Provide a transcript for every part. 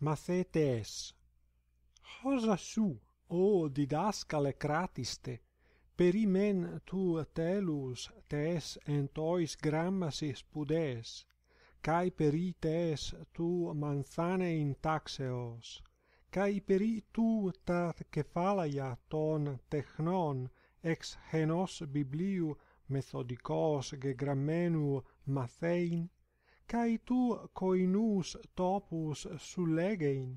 mathetes hosa su o didascale cratiste perimen tu telus tes entois grammasis pudēs, is pudes cai tu manzane in taxeos cai per i tu ta che falaia ton technon ex henos bibliu methodicos ge grammenu mathein cae tu coinus topus sullegein,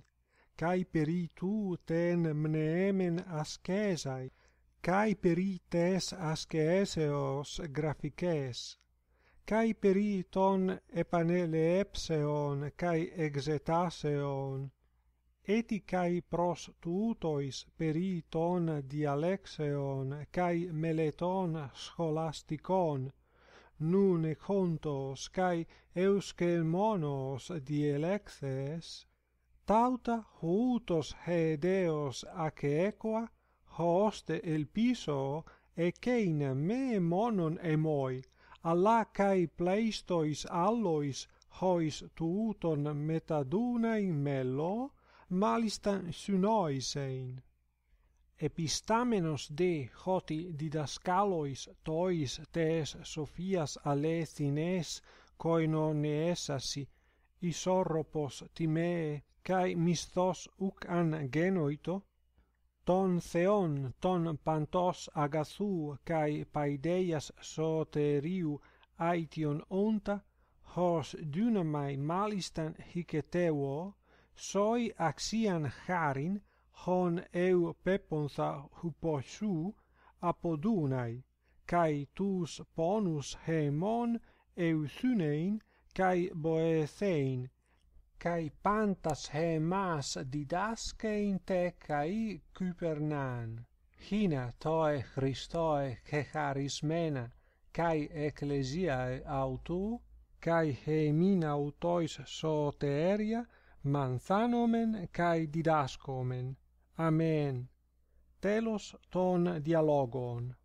cae peri tu ten mneemen ascesae, cae peri tes asceeseos grafices, cae peri ton epaneleepseon cae exetaseon, eti cae prostutois peri ton dialexeon cae meleton scholasticon, nune contos cae eusce monos dielexes, tauta houtos he deos hoste el piso, e me monon emoi, alla cae pleistois allois hois tuuton metadunae mello, malistan sunoisein epistamenos de hoti didascalois tois tes sophias alethines koino neesasi isorropos time kai mistos uk an genoito ton theon ton pantos agathou kai paideias soteriu aition onta hos dunamai malistan hiketeuo soi axian charin Hon eu peppons huposu apodunai, apud unai tus ponus hemon eu sunein cai boesein cai pantas he mass didasche in te cai kypernan hina to e christoe che charismena cai ecclesia autu cai hemin autois soteria mansanomen cai didascomen Amen telos ton dialogon